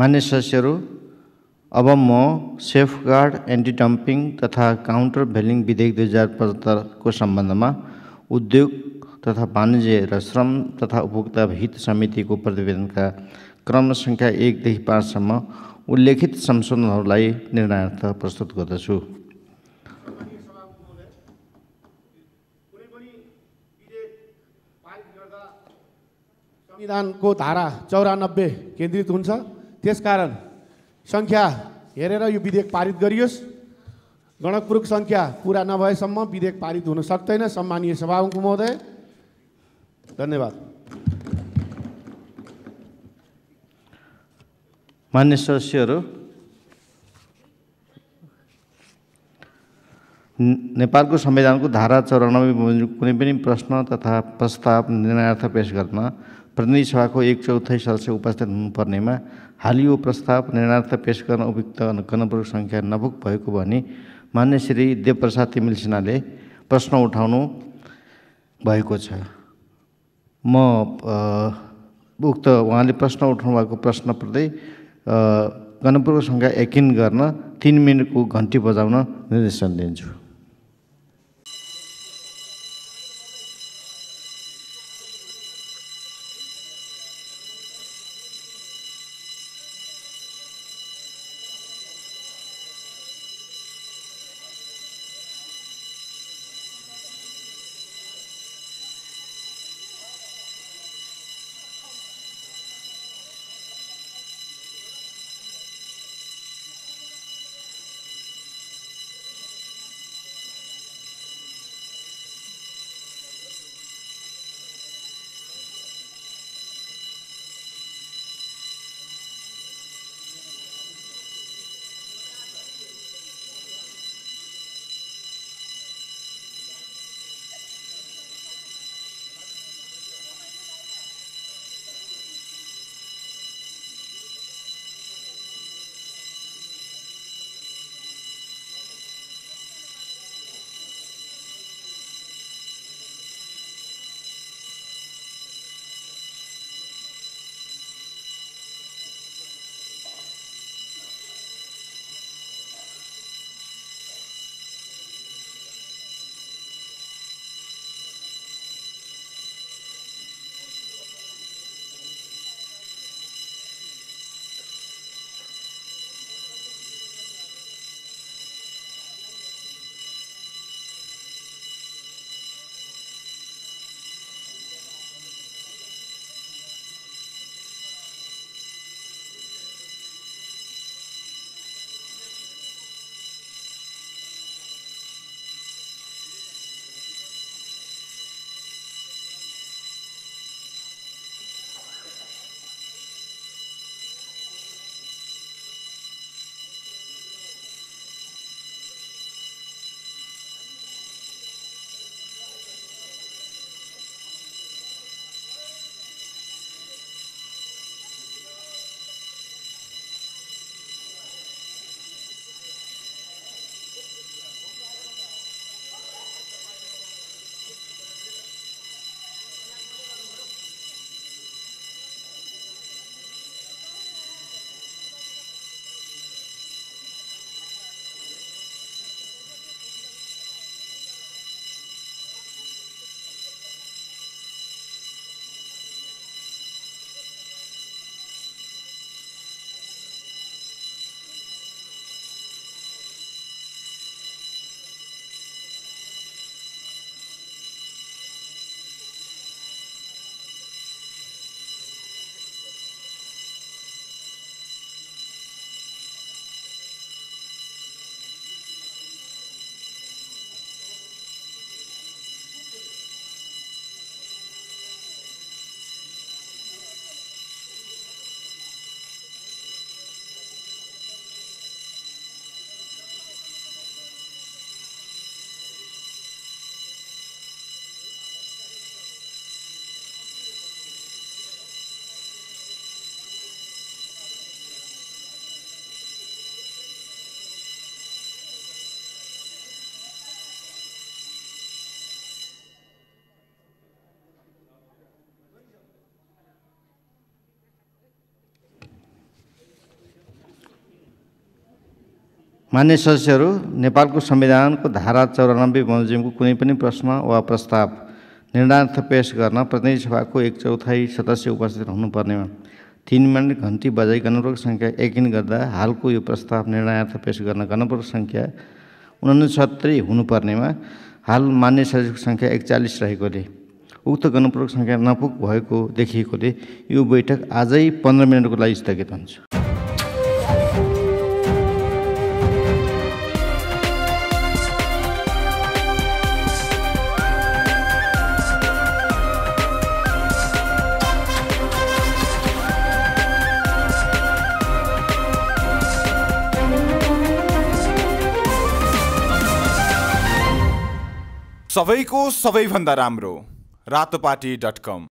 मान्य सदस्यहरू अब म सेफगार्ड एन्टी डम्पिङ तथा काउन्टर भेलिङ विधेयक दुई हजार पचहत्तरको सम्बन्धमा उद्योग तथा वाणिज्य र श्रम तथा उपभोक्ता हित समितिको प्रतिवेदनका क्रम सङ्ख्या एकदेखि पाँचसम्म उल्लेखित संशोधनहरूलाई निर्णयार्थ प्रस्तुत गर्दछु संविधानको धारा चौरानब्बे केन्द्रित हुन्छ त्यसकारण सङ्ख्या हेरेर यो विधेयक पारित गरियोस् गणकपुरको सङ्ख्या पुरा नभएसम्म विधेयक पारित हुन सक्दैन सम्मानीय सभामुख महोदय धन्यवाद मान्य सदस्यहरू नेपालको संविधानको धारा चौरानब्बे कुनै पनि प्रश्न तथा प्रस्ताव निर्णयार्थ पेश गर्न प्रतिनिधि सभाको एक चौथै सदस्य उपस्थित हुनुपर्नेमा हाल यो प्रस्ताव निर्णयार्थ पेश गर्न उपयुक्त गणपुर सङ्ख्या नपुग भएको भने मान्य श्री देवप्रसाद तिमिल सिन्हाले प्रश्न उठाउनु भएको छ म उक्त उहाँले प्रश्न उठाउनु भएको प्रश्न प्रति गणपुरको सङ्ख्या यकिन गर्न तिन मिनटको घन्टी बजाउन निर्देशन दिन्छु मान्य सदस्यहरू नेपालको संविधानको धारा चौरानब्बे बमोजिमको कुनै पनि प्रश्न वा प्रस्ताव निर्णार्थ पेस गर्न प्रतिनिधि सभाको एक चौथाइ सदस्य उपस्थित हुनुपर्नेमा तिन मिनट घन्टी बजाई गणपूर्वक सङ्ख्या एकिन गर्दा हालको यो प्रस्ताव निर्णयार्थ पेस गर्न गणपूर्वक सङ्ख्या उनसत्तरी हुनुपर्नेमा हाल मान्य सदस्यको सङ्ख्या एकचालिस रहेकोले उक्त गणपूर्वक सङ्ख्या नपुग भएको देखिएकोले यो बैठक आजै पन्ध्र मिनटको लागि स्थगित हुन्छ सबैको सबैभन्दा राम्रो रातोपाटी डट कम